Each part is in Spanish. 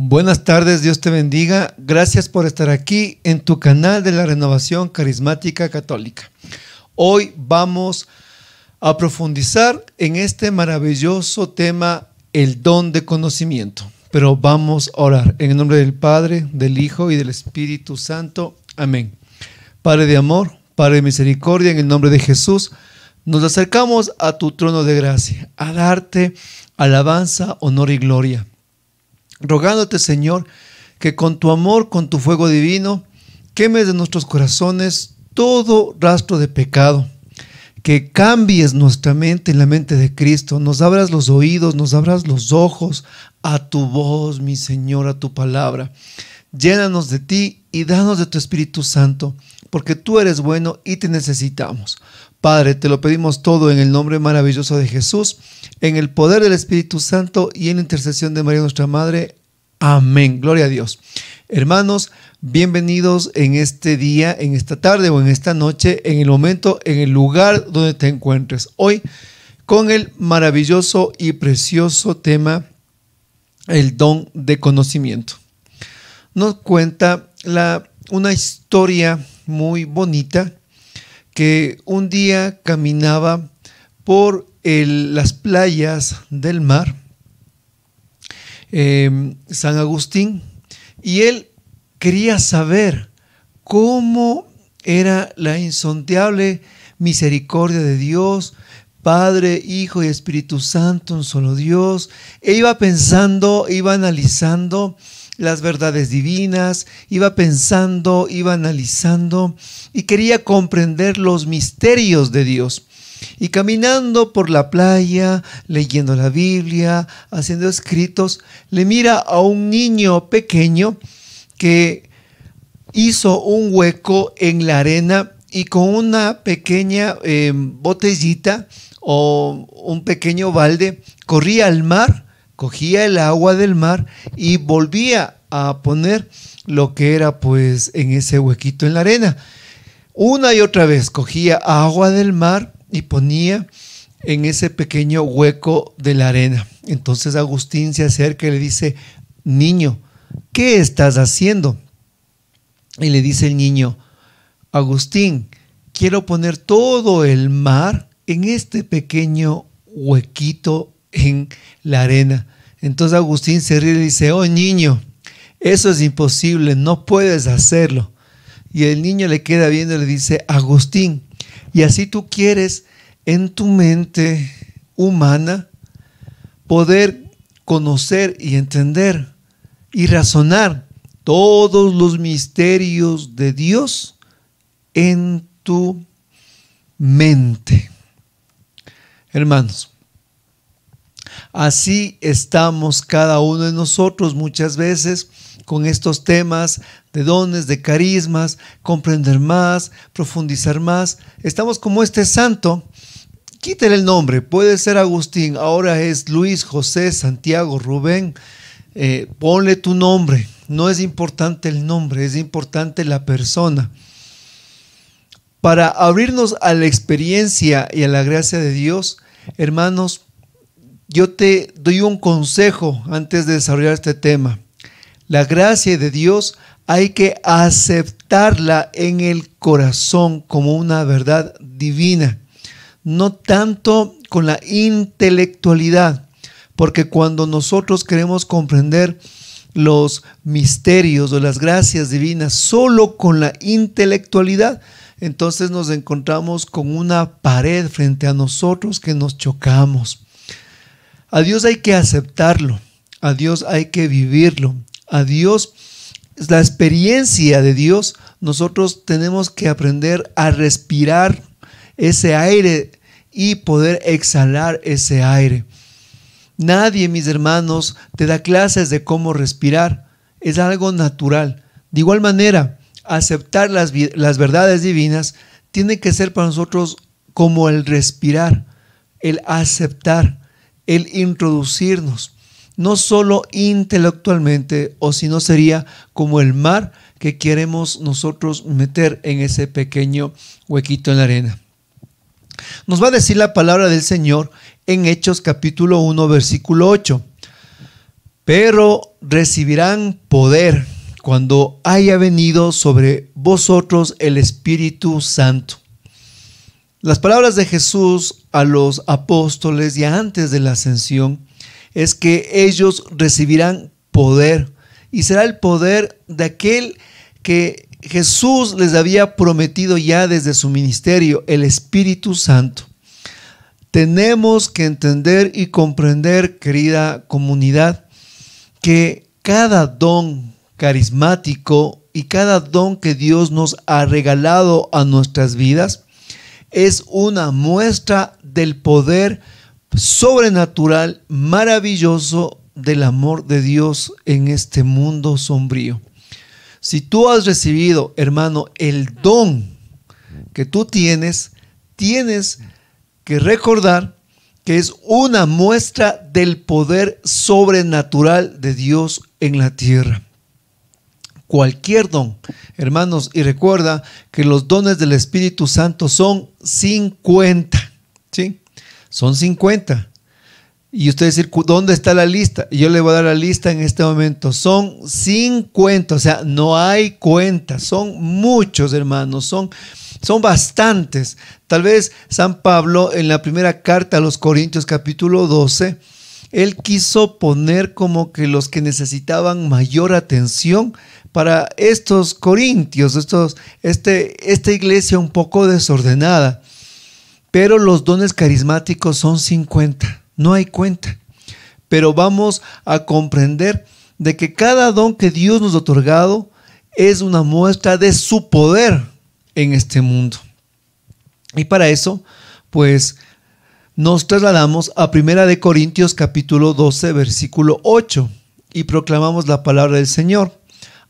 Buenas tardes, Dios te bendiga. Gracias por estar aquí en tu canal de la Renovación Carismática Católica. Hoy vamos a profundizar en este maravilloso tema, el don de conocimiento. Pero vamos a orar en el nombre del Padre, del Hijo y del Espíritu Santo. Amén. Padre de amor, Padre de misericordia, en el nombre de Jesús, nos acercamos a tu trono de gracia, a darte alabanza, honor y gloria rogándote, Señor, que con tu amor, con tu fuego divino, quemes de nuestros corazones todo rastro de pecado, que cambies nuestra mente en la mente de Cristo, nos abras los oídos, nos abras los ojos a tu voz, mi Señor, a tu palabra. Llénanos de ti y danos de tu Espíritu Santo, porque tú eres bueno y te necesitamos. Padre, te lo pedimos todo en el nombre maravilloso de Jesús, en el poder del Espíritu Santo y en la intercesión de María nuestra Madre. Amén. Gloria a Dios. Hermanos, bienvenidos en este día, en esta tarde o en esta noche, en el momento, en el lugar donde te encuentres. Hoy con el maravilloso y precioso tema, el don de conocimiento. Nos cuenta la, una historia muy bonita que un día caminaba por las playas del mar, em, San Agustín, y él quería saber cómo era la insondable misericordia de Dios, Padre, Hijo y Espíritu Santo, un solo Dios. E iba pensando, iba analizando las verdades divinas, iba pensando, iba analizando y quería comprender los misterios de Dios. Y caminando por la playa, leyendo la Biblia, haciendo escritos, le mira a un niño pequeño que hizo un hueco en la arena y con una pequeña eh, botellita o un pequeño balde corría al mar cogía el agua del mar y volvía a poner lo que era pues en ese huequito en la arena. Una y otra vez cogía agua del mar y ponía en ese pequeño hueco de la arena. Entonces Agustín se acerca y le dice, niño, ¿qué estás haciendo? Y le dice el niño, Agustín, quiero poner todo el mar en este pequeño huequito en la arena. Entonces Agustín se ríe y dice, oh niño, eso es imposible, no puedes hacerlo. Y el niño le queda viendo y le dice, Agustín, y así tú quieres en tu mente humana poder conocer y entender y razonar todos los misterios de Dios en tu mente. Hermanos, Así estamos cada uno de nosotros muchas veces con estos temas de dones, de carismas, comprender más, profundizar más. Estamos como este santo. Quítale el nombre, puede ser Agustín, ahora es Luis, José, Santiago, Rubén. Eh, ponle tu nombre. No es importante el nombre, es importante la persona. Para abrirnos a la experiencia y a la gracia de Dios, hermanos, yo te doy un consejo antes de desarrollar este tema. La gracia de Dios hay que aceptarla en el corazón como una verdad divina, no tanto con la intelectualidad, porque cuando nosotros queremos comprender los misterios o las gracias divinas solo con la intelectualidad, entonces nos encontramos con una pared frente a nosotros que nos chocamos. A Dios hay que aceptarlo, a Dios hay que vivirlo, a Dios, es la experiencia de Dios, nosotros tenemos que aprender a respirar ese aire y poder exhalar ese aire. Nadie, mis hermanos, te da clases de cómo respirar. Es algo natural. De igual manera, aceptar las, las, verdades divinas tiene que ser para nosotros como el respirar, el aceptar el introducirnos, no solo intelectualmente, o si no sería como el mar que queremos nosotros meter en ese pequeño huequito en la arena. Nos va a decir la palabra del Señor en Hechos capítulo 1, versículo 8. Pero recibirán poder cuando haya venido sobre vosotros el Espíritu Santo las palabras de Jesús a los apóstoles ya antes de la ascensión es que ellos recibirán poder y será el poder de aquel que Jesús les había prometido ya desde su ministerio, el Espíritu Santo. Tenemos que entender y comprender, querida comunidad, que cada don carismático y cada don que Dios nos ha regalado a nuestras vidas es una muestra del poder sobrenatural, maravilloso del amor de Dios en este mundo sombrío. Si tú has recibido, hermano, el don que tú tienes, tienes que recordar que es una muestra del poder sobrenatural de Dios en la tierra cualquier don. Hermanos, y recuerda que los dones del Espíritu Santo son 50. ¿Sí? Son 50. Y usted dicen, ¿dónde está la lista? Yo le voy a dar la lista en este momento. Son 50, o sea, no hay cuenta. Son muchos, hermanos, son, son bastantes. Tal vez San Pablo en la primera carta a los Corintios capítulo 12 él quiso poner como que los que necesitaban mayor atención para estos corintios, estos, este, esta iglesia un poco desordenada. Pero los dones carismáticos son 50, no hay cuenta. Pero vamos a comprender de que cada don que Dios nos ha otorgado es una muestra de su poder en este mundo. Y para eso, pues nos trasladamos a Primera de Corintios capítulo 12 versículo 8 y proclamamos la palabra del Señor.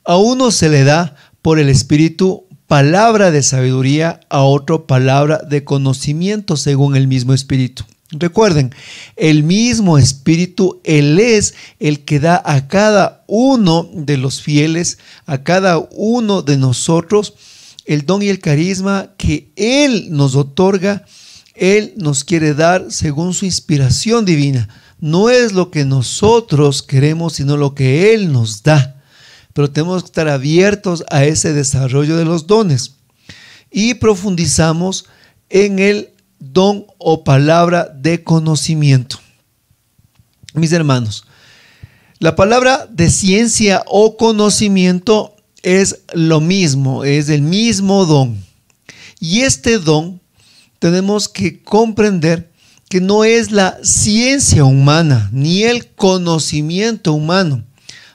A uno se le da por el Espíritu palabra de sabiduría, a otro palabra de conocimiento según el mismo Espíritu. Recuerden, el mismo Espíritu, Él es el que da a cada uno de los fieles, a cada uno de nosotros, el don y el carisma que Él nos otorga él nos quiere dar según su inspiración divina. No es lo que nosotros queremos, sino lo que Él nos da. Pero tenemos que estar abiertos a ese desarrollo de los dones. Y profundizamos en el don o palabra de conocimiento. Mis hermanos, la palabra de ciencia o conocimiento es lo mismo, es el mismo don. Y este don tenemos que comprender que no es la ciencia humana ni el conocimiento humano.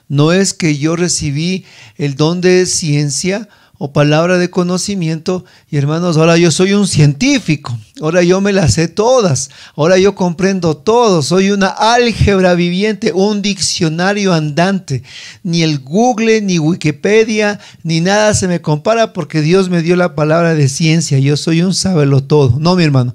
No es que yo recibí el don de ciencia palabra de conocimiento. Y hermanos, ahora yo soy un científico, ahora yo me las sé todas, ahora yo comprendo todo, soy una álgebra viviente, un diccionario andante. Ni el Google, ni Wikipedia, ni nada se me compara porque Dios me dio la palabra de ciencia, yo soy un sábelo todo. No, mi hermano,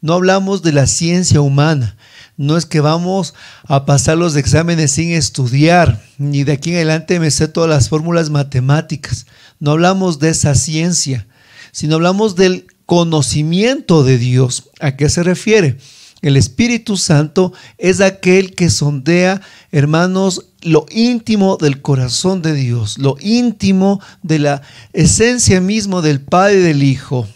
no hablamos de la ciencia humana. No es que vamos a pasar los exámenes sin estudiar, ni de aquí en adelante me sé todas las fórmulas matemáticas no hablamos de esa ciencia, sino hablamos del conocimiento de Dios. ¿A qué se refiere? El Espíritu Santo es aquel que sondea, hermanos, lo íntimo del corazón de Dios, lo íntimo de la esencia mismo del Padre y del Hijo.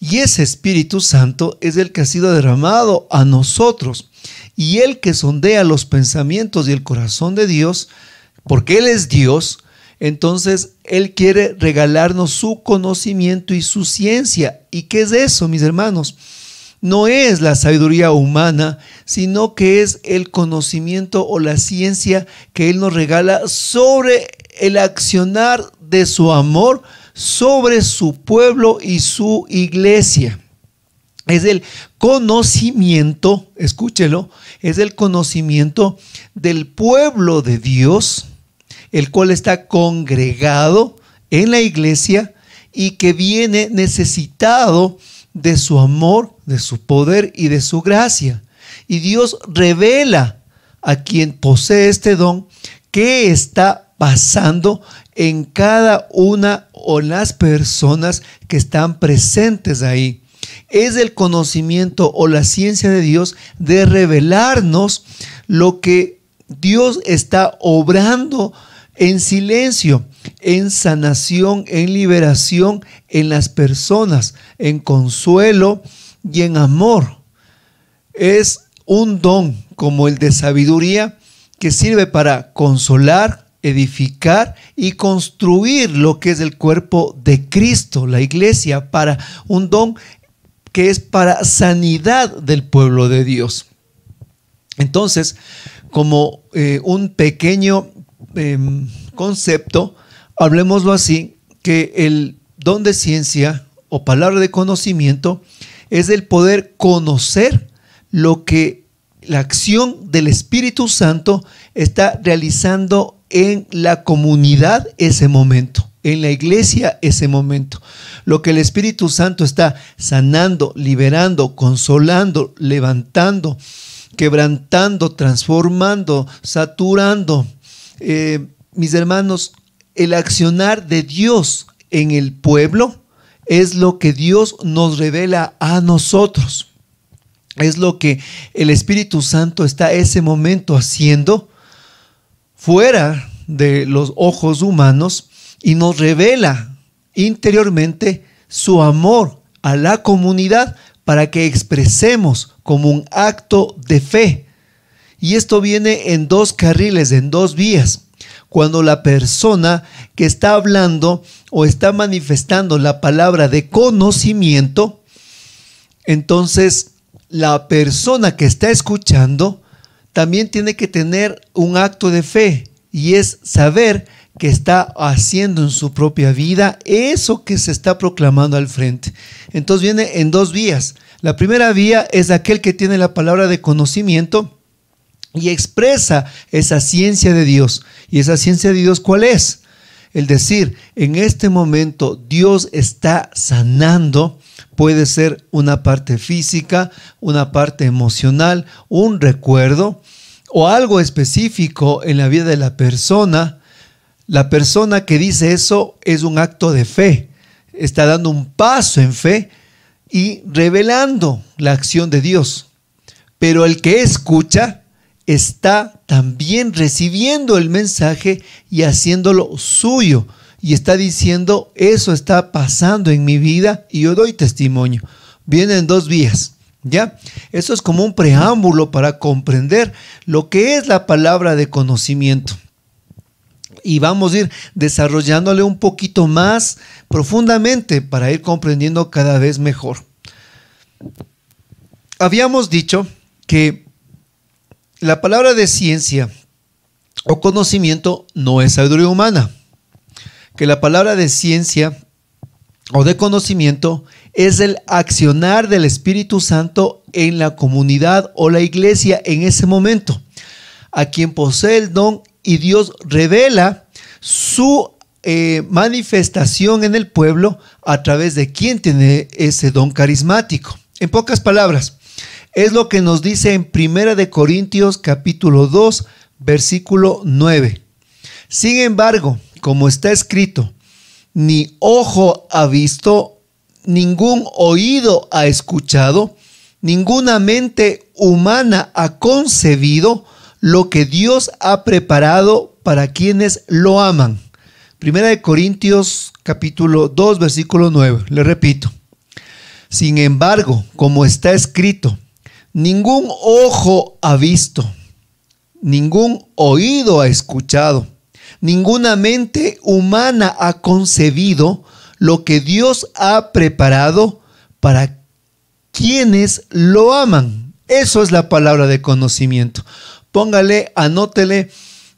Y ese Espíritu Santo es el que ha sido derramado a nosotros. Y el que sondea los pensamientos y el corazón de Dios, porque Él es Dios, entonces, Él quiere regalarnos su conocimiento y su ciencia. ¿Y qué es eso, mis hermanos? No es la sabiduría humana, sino que es el conocimiento o la ciencia que Él nos regala sobre el accionar de su amor, sobre su pueblo y su iglesia. Es el conocimiento, escúchelo, es el conocimiento del pueblo de Dios el cual está congregado en la iglesia y que viene necesitado de su amor, de su poder y de su gracia. Y Dios revela a quien posee este don qué está pasando en cada una o las personas que están presentes ahí. Es el conocimiento o la ciencia de Dios de revelarnos lo que Dios está obrando en silencio, en sanación, en liberación en las personas, en consuelo y en amor. Es un don como el de sabiduría que sirve para consolar, edificar y construir lo que es el cuerpo de Cristo, la iglesia, para un don que es para sanidad del pueblo de Dios. Entonces, como eh, un pequeño Em, concepto, hablemoslo así, que el don de ciencia o palabra de conocimiento es el poder conocer lo que la acción del Espíritu Santo está realizando en la comunidad ese momento, en la iglesia ese momento. Lo que el Espíritu Santo está sanando, liberando, consolando, levantando, quebrantando, transformando, saturando, eh, mis hermanos, el accionar de Dios en el pueblo es lo que Dios nos revela a nosotros. Es lo que el Espíritu Santo está ese momento haciendo fuera de los ojos humanos y nos revela interiormente su amor a la comunidad para que expresemos como un acto de fe y esto viene en dos carriles, en dos vías. Cuando la persona que está hablando o está manifestando la palabra de conocimiento, entonces la persona que está escuchando también tiene que tener un acto de fe y es saber que está haciendo en su propia vida eso que se está proclamando al frente. Entonces viene en dos vías. La primera vía es aquel que tiene la palabra de conocimiento y expresa esa ciencia de Dios. ¿Y esa ciencia de Dios cuál es? El decir, en este momento Dios está sanando, puede ser una parte física, una parte emocional, un recuerdo o algo específico en la vida de la persona. La persona que dice eso es un acto de fe, está dando un paso en fe y revelando la acción de Dios. Pero el que escucha, está también recibiendo el mensaje y haciéndolo suyo. Y está diciendo, eso está pasando en mi vida y yo doy testimonio. Vienen dos vías, ¿ya? Eso es como un preámbulo para comprender lo que es la palabra de conocimiento y vamos a ir desarrollándole un poquito más profundamente para ir comprendiendo cada vez mejor. Habíamos dicho que la palabra de ciencia o conocimiento no es sabiduría humana. Que la palabra de ciencia o de conocimiento es el accionar del Espíritu Santo en la comunidad o la iglesia en ese momento. A quien posee el don y Dios revela su eh, manifestación en el pueblo a través de quien tiene ese don carismático. En pocas palabras, es lo que nos dice en Primera de Corintios capítulo 2, versículo 9. Sin embargo, como está escrito, ni ojo ha visto, ningún oído ha escuchado, ninguna mente humana ha concebido lo que Dios ha preparado para quienes lo aman. Primera de Corintios capítulo 2 versículo 9. Le repito. Sin embargo, como está escrito, ningún ojo ha visto, ningún oído ha escuchado, ninguna mente humana ha concebido lo que Dios ha preparado para quienes lo aman. Eso es la palabra de conocimiento. Póngale, anótele.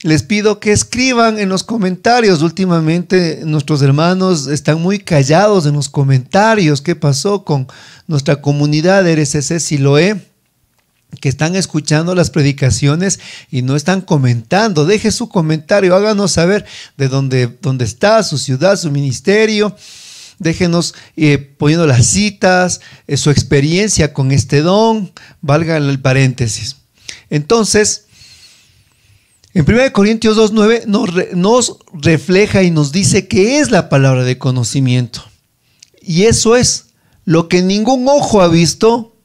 Les pido que escriban en los comentarios. Últimamente nuestros hermanos están muy callados en los comentarios. ¿Qué pasó con nuestra comunidad RCC Siloé? que están escuchando las predicaciones y no están comentando. Deje su comentario, háganos saber de dónde, dónde está, su ciudad, su ministerio. Déjenos eh, poniendo las citas, eh, su experiencia con este don, valga el paréntesis. Entonces, en 1 Corintios 2.9 nos, nos refleja y nos dice que es la palabra de conocimiento. Y eso es lo que ningún ojo ha visto,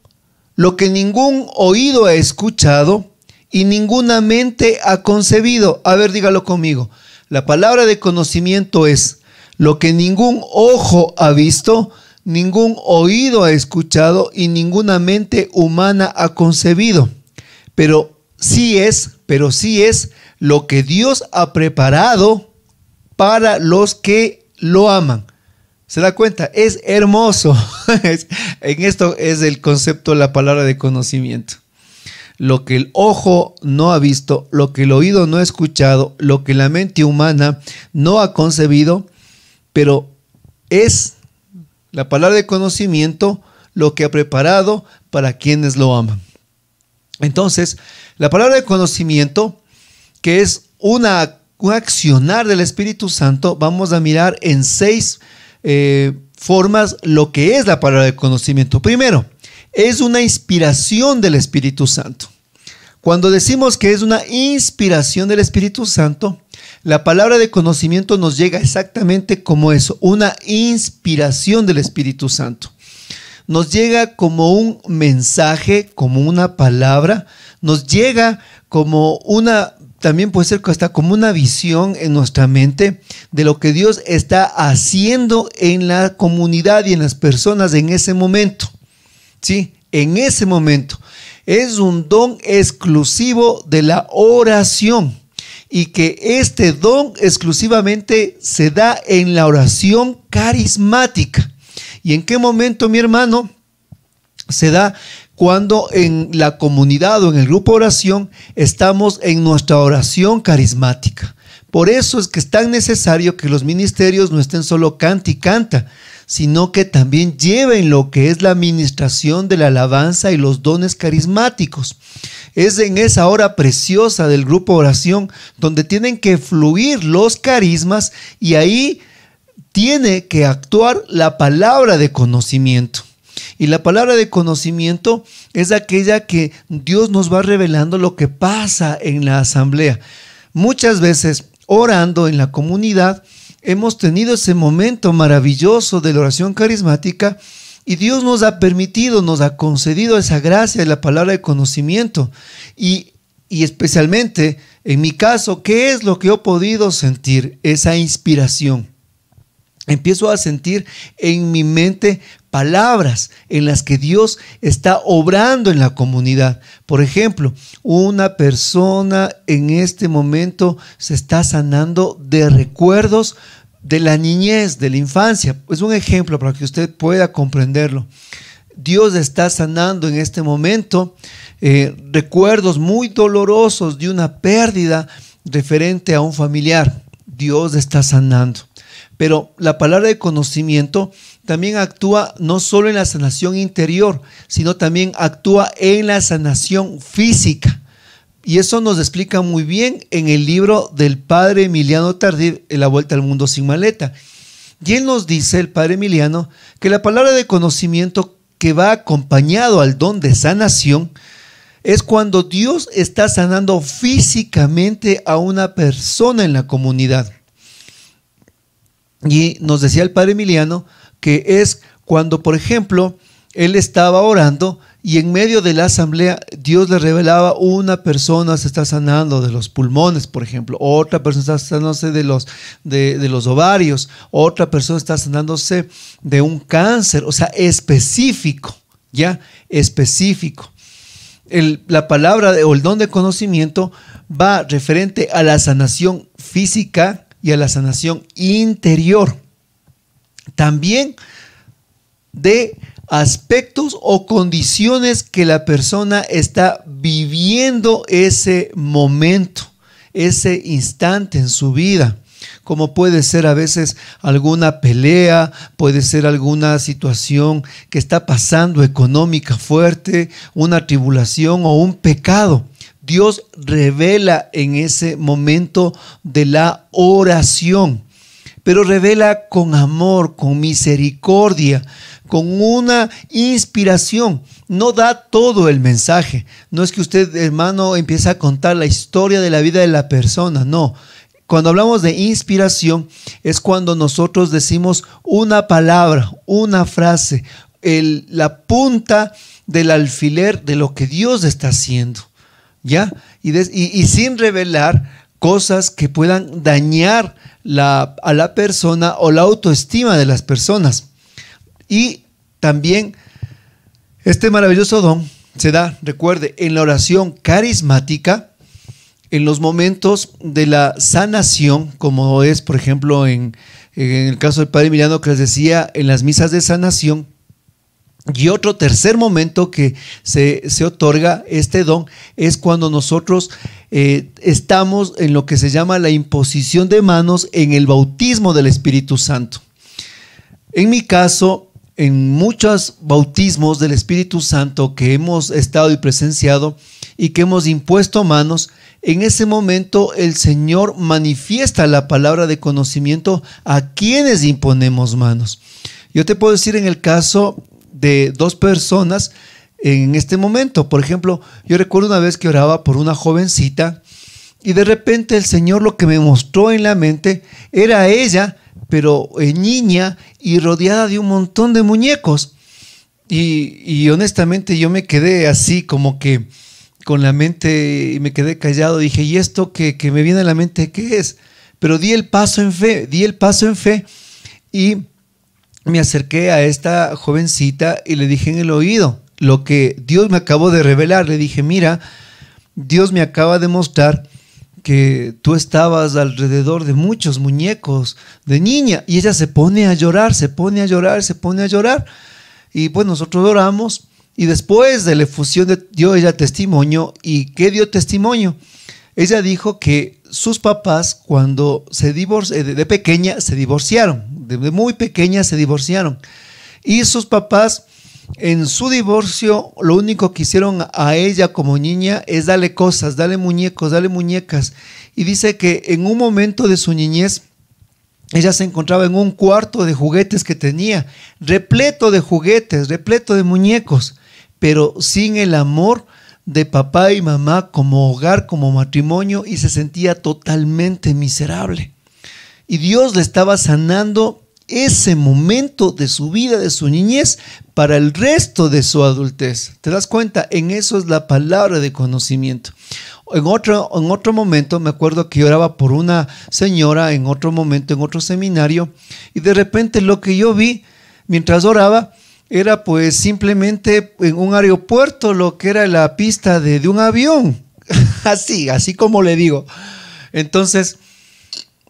lo que ningún oído ha escuchado y ninguna mente ha concebido. A ver, dígalo conmigo. La palabra de conocimiento es lo que ningún ojo ha visto, ningún oído ha escuchado y ninguna mente humana ha concebido. Pero sí es, pero sí es lo que Dios ha preparado para los que lo aman. ¿Se da cuenta? Es hermoso. en esto es el concepto, de la palabra de conocimiento. Lo que el ojo no ha visto, lo que el oído no ha escuchado, lo que la mente humana no ha concebido, pero es la palabra de conocimiento lo que ha preparado para quienes lo aman. Entonces, la palabra de conocimiento, que es una, un accionar del Espíritu Santo, vamos a mirar en seis eh, formas lo que es la palabra de conocimiento. Primero, es una inspiración del Espíritu Santo. Cuando decimos que es una inspiración del Espíritu Santo, la palabra de conocimiento nos llega exactamente como eso, una inspiración del Espíritu Santo. Nos llega como un mensaje, como una palabra, nos llega como una también puede ser hasta como una visión en nuestra mente de lo que Dios está haciendo en la comunidad y en las personas en ese momento. ¿Sí? En ese momento. Es un don exclusivo de la oración y que este don exclusivamente se da en la oración carismática. ¿Y en qué momento, mi hermano? Se da cuando en la comunidad o en el grupo oración estamos en nuestra oración carismática. Por eso es que es tan necesario que los ministerios no estén solo canta y canta, sino que también lleven lo que es la administración de la alabanza y los dones carismáticos. Es en esa hora preciosa del grupo oración donde tienen que fluir los carismas y ahí tiene que actuar la palabra de conocimiento. Y la palabra de conocimiento es aquella que Dios nos va revelando lo que pasa en la asamblea. Muchas veces orando en la comunidad, hemos tenido ese momento maravilloso de la oración carismática y Dios nos ha permitido, nos ha concedido esa gracia de la palabra de conocimiento. Y, y especialmente, en mi caso, ¿qué es lo que he podido sentir? Esa inspiración empiezo a sentir en mi mente palabras en las que Dios está obrando en la comunidad. Por ejemplo, una persona en este momento se está sanando de recuerdos de la niñez, de la infancia. Es un ejemplo para que usted pueda comprenderlo. Dios está sanando en este momento eh, recuerdos muy dolorosos de una pérdida referente a un familiar. Dios está sanando. Pero la palabra de conocimiento también actúa no solo en la sanación interior, sino también actúa en la sanación física. Y eso nos explica muy bien en el libro del padre Emiliano Tardif, La Vuelta al Mundo sin Maleta. Y él nos dice, el padre Emiliano, que la palabra de conocimiento que va acompañado al don de sanación es cuando Dios está sanando físicamente a una persona en la comunidad. Y nos decía el padre Emiliano que es cuando, por ejemplo, él estaba orando y en medio de la asamblea Dios le revelaba una persona se está sanando de los pulmones, por ejemplo, otra persona está sanándose de los, de, los ovarios, otra persona está sanándose de un cáncer, o sea, específico, ¿ya? Específico. la palabra de, o el don de conocimiento va referente a la sanación física, y a la sanación interior. También de aspectos o condiciones que la persona está viviendo ese momento, ese instante en su vida como puede ser a veces alguna pelea, puede ser alguna situación que está pasando económica fuerte, una tribulación o un pecado. Dios revela en ese momento de la oración, pero revela con amor, con misericordia, con una inspiración. No da todo el mensaje. No es que usted, hermano, empiece a contar la historia de la vida de la persona, no. Cuando hablamos de inspiración es cuando nosotros decimos una palabra, una frase, la punta del alfiler de lo que Dios está haciendo. Y, sin revelar cosas que puedan dañar a la persona o la autoestima de las personas. Y también este maravilloso don se da, recuerde, en la oración carismática, en los momentos de la sanación, como es, por ejemplo, en, el caso del Padre emiliano que les decía, en las misas de sanación, y otro tercer momento que se, otorga este don es cuando nosotros eh, estamos en lo que se llama la imposición de manos en el bautismo del Espíritu Santo. En mi caso, en muchos bautismos del Espíritu Santo que hemos estado y presenciado y que hemos impuesto manos, en ese momento el Señor manifiesta la palabra de conocimiento a quienes imponemos manos. Yo te puedo decir en el caso de dos personas en este momento. Por ejemplo, yo recuerdo una vez que oraba por una jovencita y de repente el Señor lo que me mostró en la mente era ella, pero en niña y rodeada de un montón de muñecos. Y, honestamente yo me quedé así como que con la mente y me quedé callado. Dije, ¿y esto que, que me viene a la mente qué es? Pero di el paso en fe, di el paso en fe y me acerqué a esta jovencita y le dije en el oído lo que Dios me acabó de revelar. Le dije, mira, Dios me acaba de mostrar que tú estabas alrededor de muchos muñecos de niña y ella se pone a llorar, se pone a llorar, se pone a llorar. Y pues nosotros oramos y después de la efusión de, dio ella testimonio. ¿Y qué dio testimonio? ella dijo que sus papás cuando se divorciaron, eh, de, pequeña se divorciaron, de, muy pequeña se divorciaron. Y sus papás en su divorcio lo único que hicieron a ella como niña es darle cosas, darle muñecos, darle muñecas. Y dice que en un momento de su niñez ella se encontraba en un cuarto de juguetes que tenía, repleto de juguetes, repleto de muñecos, pero sin el amor de papá y mamá como hogar, como matrimonio y se sentía totalmente miserable. Y Dios le estaba sanando ese momento de su vida, de su niñez, para el resto de su adultez. ¿Te das cuenta? En eso es la palabra de conocimiento. En otro, en otro momento me acuerdo que oraba por una señora, en otro momento, en otro seminario, y de repente lo que yo vi mientras oraba era pues simplemente en un aeropuerto lo que era la pista de, un avión. así, así como le digo. Entonces,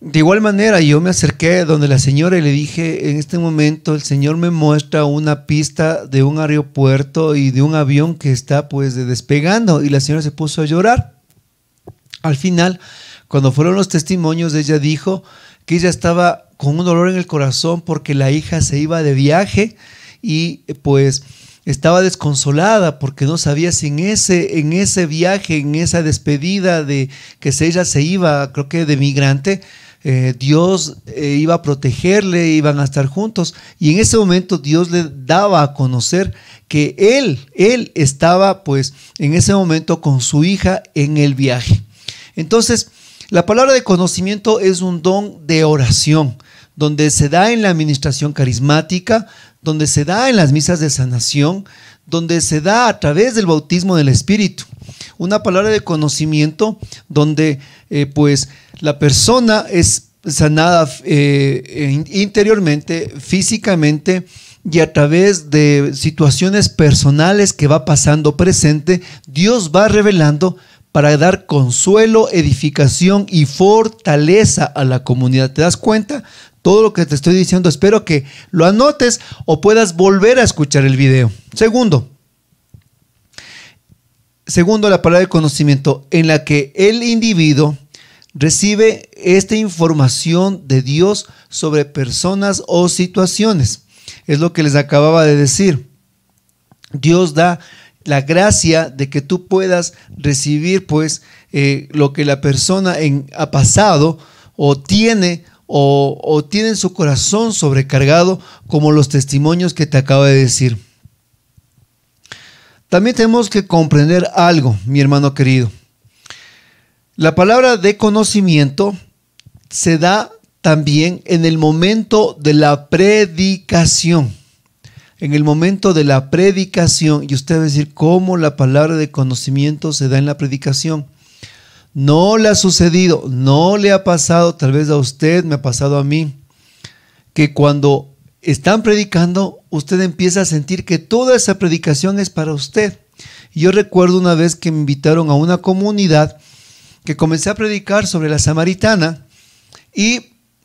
de igual manera, yo me acerqué donde la señora y le dije, en este momento el señor me muestra una pista de un aeropuerto y de un avión que está pues despegando y la señora se puso a llorar. Al final, cuando fueron los testimonios, ella dijo que ella estaba con un dolor en el corazón porque la hija se iba de viaje y pues estaba desconsolada porque no sabía si en ese, en ese viaje, en esa despedida de que ella se iba, creo que de migrante, eh, Dios eh, iba a protegerle, iban a estar juntos. Y en ese momento Dios le daba a conocer que él, él estaba pues en ese momento con su hija en el viaje. Entonces, la palabra de conocimiento es un don de oración donde se da en la administración carismática, donde se da en las misas de sanación, donde se da a través del bautismo del Espíritu. Una palabra de conocimiento donde eh, pues la persona es sanada eh, interiormente, físicamente y a través de situaciones personales que va pasando presente, Dios va revelando para dar consuelo, edificación y fortaleza a la comunidad. ¿Te das cuenta? Todo lo que te estoy diciendo espero que lo anotes o puedas volver a escuchar el video. Segundo, segundo la palabra de conocimiento en la que el individuo recibe esta información de Dios sobre personas o situaciones. Es lo que les acababa de decir. Dios da la gracia de que tú puedas recibir pues eh, lo que la persona ha pasado o tiene o, tienen su corazón sobrecargado como los testimonios que te acabo de decir. También tenemos que comprender algo, mi hermano querido. La palabra de conocimiento se da también en el momento de la predicación. En el momento de la predicación, y usted va a decir cómo la palabra de conocimiento se da en la predicación no le ha sucedido, no le ha pasado, tal vez a usted, me ha pasado a mí, que cuando están predicando, usted empieza a sentir que toda esa predicación es para usted. Yo recuerdo una vez que me invitaron a una comunidad que comencé a predicar sobre la samaritana y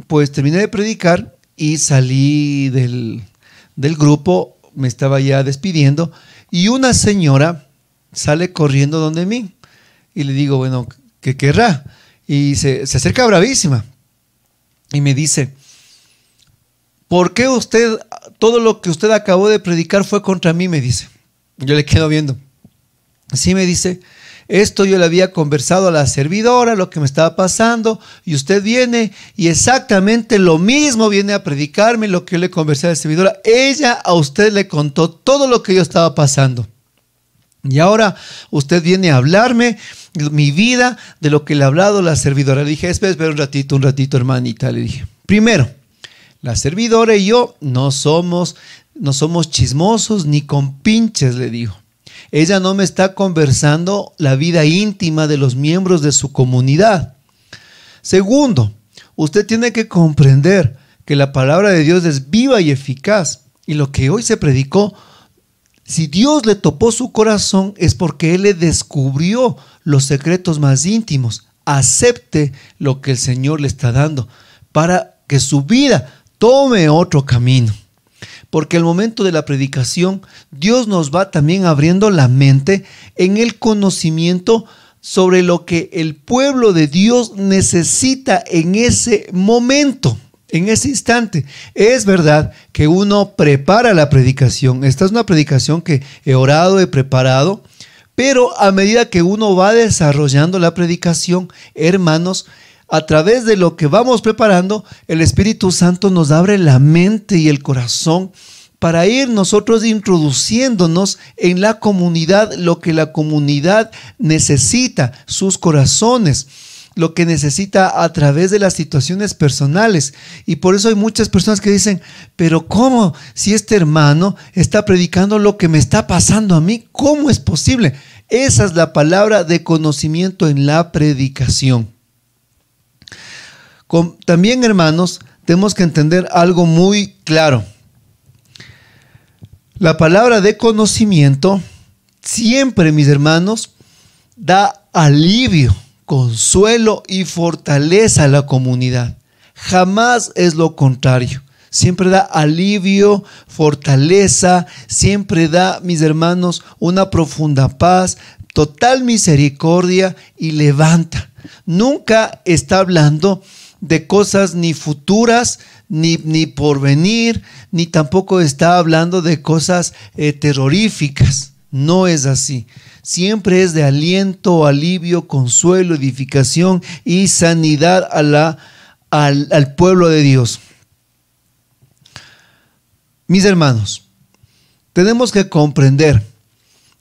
pues terminé de predicar y salí del, grupo, me estaba ya despidiendo y una señora sale corriendo donde mí y le digo, bueno, que querrá. Y se, acerca bravísima y me dice, ¿por qué usted, todo lo que usted acabó de predicar fue contra mí? Me dice. Yo le quedo viendo. Así me dice, esto yo le había conversado a la servidora, lo que me estaba pasando, y usted viene y exactamente lo mismo viene a predicarme lo que yo le conversé a la servidora. Ella a usted le contó todo lo que yo estaba pasando. Y ahora usted viene a hablarme mi vida de lo que le ha hablado la servidora. Le dije, espera, un ratito, un ratito, hermanita. Le dije, primero, la servidora y yo no somos, no somos chismosos ni compinches, le digo. Ella no me está conversando la vida íntima de los miembros de su comunidad. Segundo, usted tiene que comprender que la palabra de Dios es viva y eficaz. Y lo que hoy se predicó si Dios le topó su corazón es porque Él le descubrió los secretos más íntimos. Acepte lo que el Señor le está dando para que su vida tome otro camino. Porque el momento de la predicación, Dios nos va también abriendo la mente en el conocimiento sobre lo que el pueblo de Dios necesita en ese momento en ese instante. Es verdad que uno prepara la predicación. Esta es una predicación que he orado, he preparado, pero a medida que uno va desarrollando la predicación, hermanos, a través de lo que vamos preparando, el Espíritu Santo nos abre la mente y el corazón para ir nosotros introduciéndonos en la comunidad, lo que la comunidad necesita, sus corazones lo que necesita a través de las situaciones personales. Y por eso hay muchas personas que dicen, pero ¿cómo si este hermano está predicando lo que me está pasando a mí? ¿Cómo es posible? Esa es la palabra de conocimiento en la predicación. también, hermanos, tenemos que entender algo muy claro. La palabra de conocimiento siempre, mis hermanos, da alivio consuelo y fortaleza a la comunidad. Jamás es lo contrario. Siempre da alivio, fortaleza, siempre da, mis hermanos, una profunda paz, total misericordia y levanta. Nunca está hablando de cosas ni futuras, ni, ni por venir, ni tampoco está hablando de cosas eh, terroríficas. No es así siempre es de aliento, alivio, consuelo, edificación y sanidad al, al pueblo de Dios. Mis hermanos, tenemos que comprender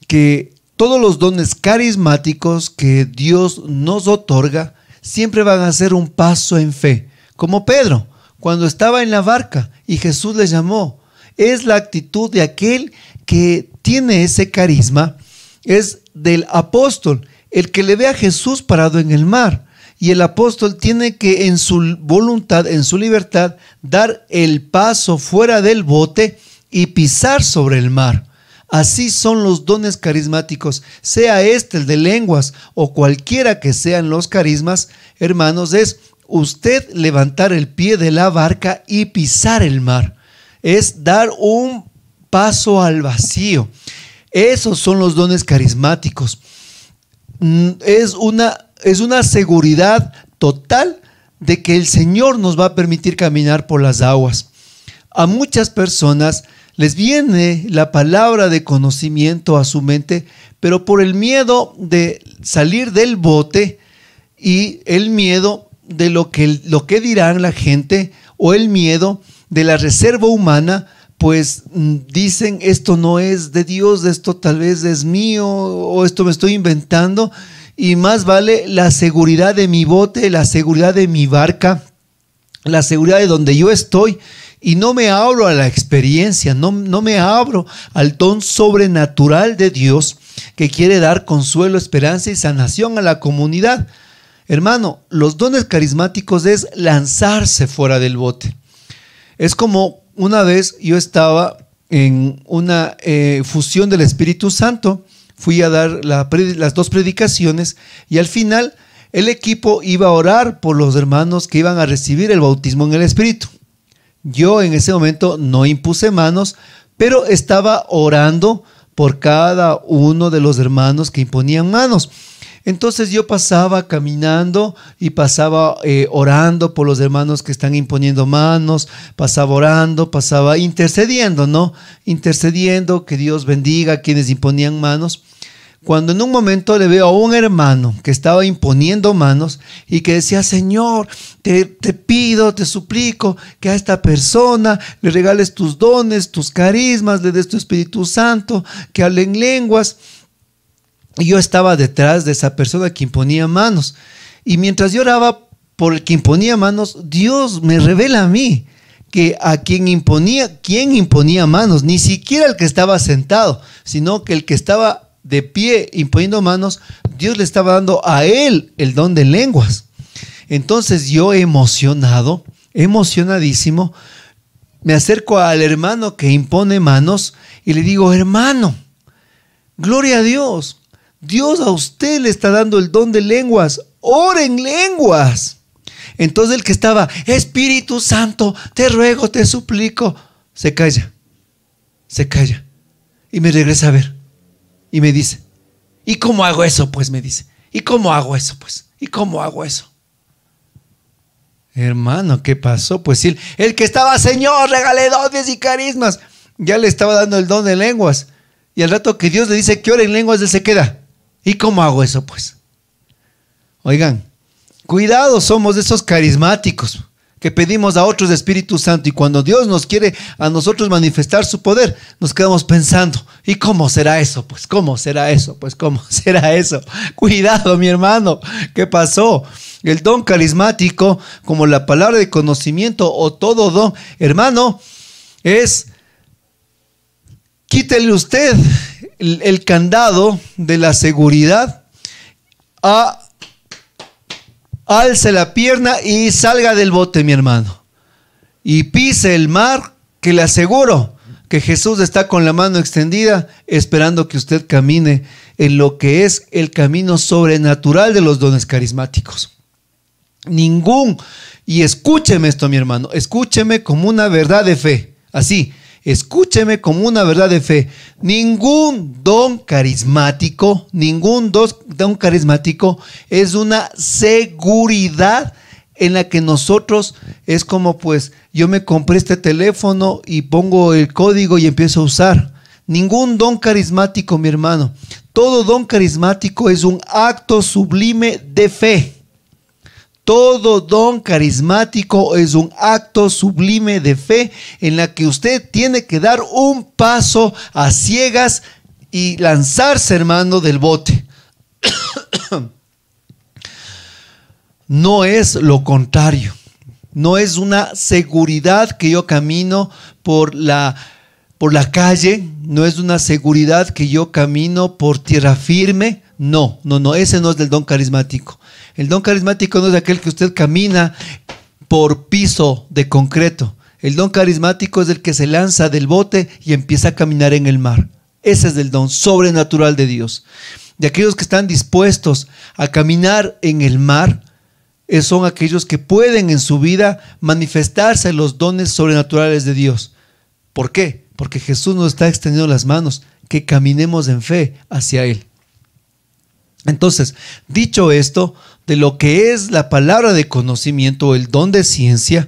que todos los dones carismáticos que Dios nos otorga siempre van a ser un paso en fe, como Pedro, cuando estaba en la barca y Jesús le llamó. Es la actitud de aquel que tiene ese carisma es del apóstol, el que le ve a Jesús parado en el mar. Y el apóstol tiene que en su voluntad, en su libertad, dar el paso fuera del bote y pisar sobre el mar. Así son los dones carismáticos, sea este el de lenguas o cualquiera que sean los carismas, hermanos, es usted levantar el pie de la barca y pisar el mar. Es dar un paso al vacío. Esos son los dones carismáticos. Mm, es una, es una seguridad total de que el Señor nos va a permitir caminar por las aguas. A muchas personas les viene la palabra de conocimiento a su mente, pero por el miedo de salir del bote y el miedo de lo que, lo que dirán la gente o el miedo de la reserva humana, pues mm, dicen esto no es de Dios, esto tal vez es mío o esto me estoy inventando. Y más vale la seguridad de mi bote, la seguridad de mi barca, la seguridad de donde yo estoy. Y no me abro a la experiencia, no, no me abro al don sobrenatural de Dios que quiere dar consuelo, esperanza y sanación a la comunidad. Hermano, los dones carismáticos es lanzarse fuera del bote. Es como una vez yo estaba en una eh, fusión del Espíritu Santo, fui a dar las dos predicaciones y al final el equipo iba a orar por los hermanos que iban a recibir el bautismo en el Espíritu. Yo en ese momento no impuse manos, pero estaba orando por cada uno de los hermanos que imponían manos. Entonces yo pasaba caminando y pasaba eh, orando por los hermanos que están imponiendo manos, pasaba orando, pasaba intercediendo, ¿no? Intercediendo, que Dios bendiga a quienes imponían manos. Cuando en un momento le veo a un hermano que estaba imponiendo manos y que decía, Señor, te, te pido, te suplico que a esta persona le regales tus dones, tus carismas, le des tu Espíritu Santo, que hablen lenguas yo estaba detrás de esa persona que imponía manos. Y mientras yo oraba por el que imponía manos, Dios me revela a mí que a quien imponía, quien imponía manos, ni siquiera el que estaba sentado, sino que el que estaba de pie imponiendo manos, Dios le estaba dando a él el don de lenguas. Entonces yo emocionado, emocionadísimo, me acerco al hermano que impone manos y le digo, hermano, gloria a Dios, Dios a usted le está dando el don de lenguas. Oren lenguas. Entonces el que estaba, Espíritu Santo, te ruego, te suplico, se calla, se calla. Y me regresa a ver. Y me dice, ¿y cómo hago eso? Pues me dice, ¿y cómo hago eso? Pues, ¿y cómo hago eso? Hermano, ¿qué pasó? Pues el, el que estaba, Señor, regale dones y carismas, ya le estaba dando el don de lenguas. Y al rato que Dios le dice que ore en lenguas, él se queda. ¿Y cómo hago eso, pues? Oigan, cuidado, somos de esos carismáticos que pedimos a otros de Espíritu Santo y cuando Dios nos quiere a nosotros manifestar su poder, nos quedamos pensando, ¿y cómo será eso? Pues cómo será eso, pues cómo será eso. Cuidado, mi hermano, ¿qué pasó? El don carismático, como la palabra de conocimiento o todo don, hermano, es quítele usted el, candado de la seguridad, alce la pierna y salga del bote, mi hermano. Y pise el mar, que le aseguro que Jesús está con la mano extendida, esperando que usted camine en lo que es el camino sobrenatural de los dones carismáticos. Ningún, y escúcheme esto, mi hermano, escúcheme como una verdad de fe, así, Escúcheme como una verdad de fe. Ningún don carismático, ningún don carismático es una seguridad en la que nosotros es como pues yo me compré este teléfono y pongo el código y empiezo a usar. Ningún don carismático, mi hermano. Todo don carismático es un acto sublime de fe. Todo don carismático es un acto sublime de fe en la que usted tiene que dar un paso a ciegas y lanzarse, hermano, del bote. no es lo contrario. No es una seguridad que yo camino por la por la calle, no es una seguridad que yo camino por tierra firme. No, no, no, ese no es del don carismático. El don carismático no es aquel que usted camina por piso de concreto. El don carismático es el que se lanza del bote y empieza a caminar en el mar. Ese es el don sobrenatural de Dios. De aquellos que están dispuestos a caminar en el mar, eh, son aquellos que pueden en su vida manifestarse los dones sobrenaturales de Dios. ¿Por qué? Porque Jesús nos está extendiendo las manos, que caminemos en fe hacia Él. Entonces, dicho esto, de lo que es la palabra de conocimiento, el don de ciencia,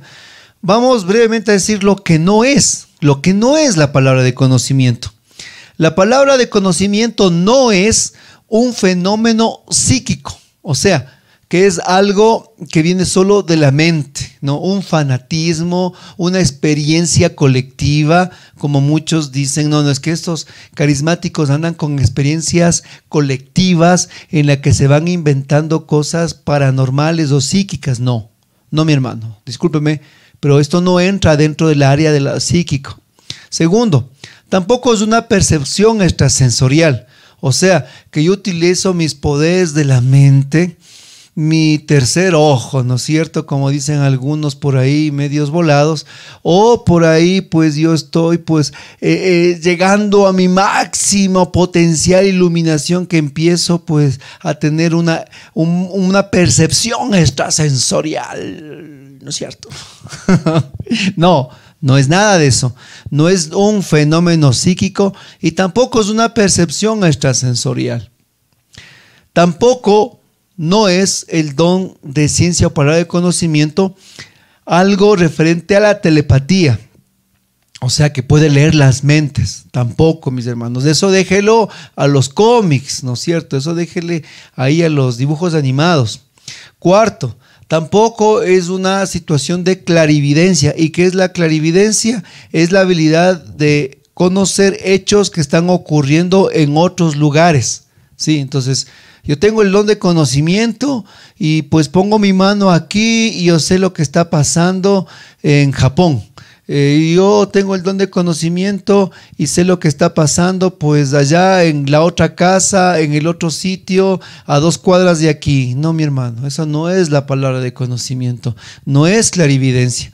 vamos brevemente a decir lo que no es, lo que no es la palabra de conocimiento. La palabra de conocimiento no es un fenómeno psíquico, o sea, que es algo que viene solo de la mente, ¿no? Un fanatismo, una experiencia colectiva, como muchos dicen, no, no, es que estos carismáticos andan con experiencias colectivas en la que se van inventando cosas paranormales o psíquicas. No, no, mi hermano, discúlpeme, pero esto no entra dentro del área de psíquico. Segundo, tampoco es una percepción extrasensorial. O sea, que yo utilizo mis poderes de la mente mi tercer ojo, ¿no es cierto? Como dicen algunos por ahí, medios volados, o por ahí, pues yo estoy, pues, eh, eh, llegando a mi máximo potencial iluminación que empiezo, pues, a tener una, una percepción extrasensorial, ¿no es cierto? no. No es nada de eso. No es un fenómeno psíquico y tampoco es una percepción extrasensorial. Tampoco no es el don de ciencia o palabra de conocimiento algo referente a la telepatía. O sea, que puede leer las mentes. Tampoco, mis hermanos. Eso déjelo a los cómics, ¿no es cierto? Eso déjele ahí a los dibujos animados. Cuarto, tampoco es una situación de clarividencia. ¿Y qué es la clarividencia? Es la habilidad de conocer hechos que están ocurriendo en otros lugares. Sí, entonces yo tengo el don de conocimiento y pues pongo mi mano aquí y yo sé lo que está pasando en Japón. Eh, yo tengo el don de conocimiento y sé lo que está pasando, pues allá en la otra casa, en el otro sitio, a dos cuadras de aquí. No, mi hermano, esa no es la palabra de conocimiento, no es clarividencia.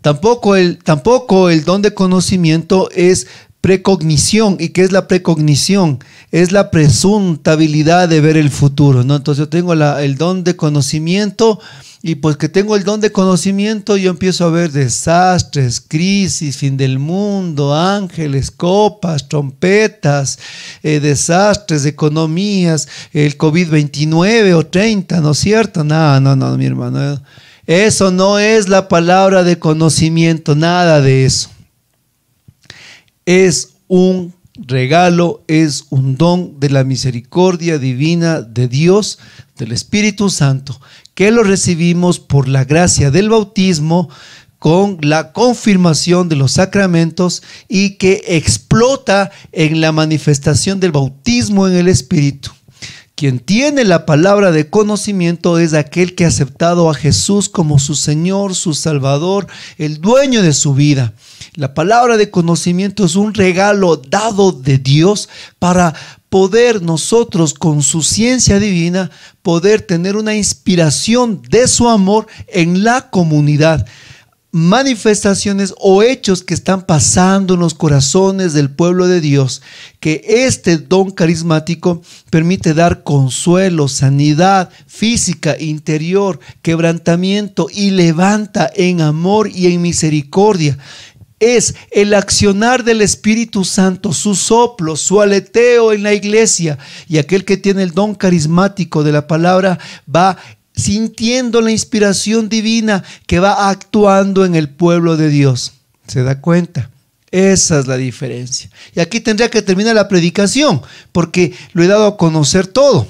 Tampoco el, tampoco el don de conocimiento es precognición. ¿Y qué es la precognición? Es la presuntabilidad de ver el futuro, ¿no? Entonces yo tengo el don de conocimiento y pues que tengo el don de conocimiento yo empiezo a ver desastres, crisis, fin del mundo, ángeles, copas, trompetas, eh, desastres, economías, el COVID-29 o 30, ¿no es cierto? No, no, no, mi hermano. Eso no es la palabra de conocimiento, nada de eso es un regalo, es un don de la misericordia divina de Dios, del Espíritu Santo, que lo recibimos por la gracia del bautismo, con la confirmación de los sacramentos y que explota en la manifestación del bautismo en el Espíritu. Quien tiene la palabra de conocimiento es aquel que ha aceptado a Jesús como su Señor, su Salvador, el dueño de su vida. La palabra de conocimiento es un regalo dado de Dios para poder nosotros con su ciencia divina, poder tener una inspiración de su amor en la comunidad manifestaciones o hechos que están pasando en los corazones del pueblo de Dios, que este don carismático permite dar consuelo, sanidad física, interior, quebrantamiento y levanta en amor y en misericordia es el accionar del Espíritu Santo, su soplo, su aleteo en la iglesia. Y aquel que tiene el don carismático de la palabra va sintiendo la inspiración divina que va actuando en el pueblo de Dios. ¿Se da cuenta? Esa es la diferencia. Y aquí tendría que terminar la predicación, porque lo he dado a conocer todo.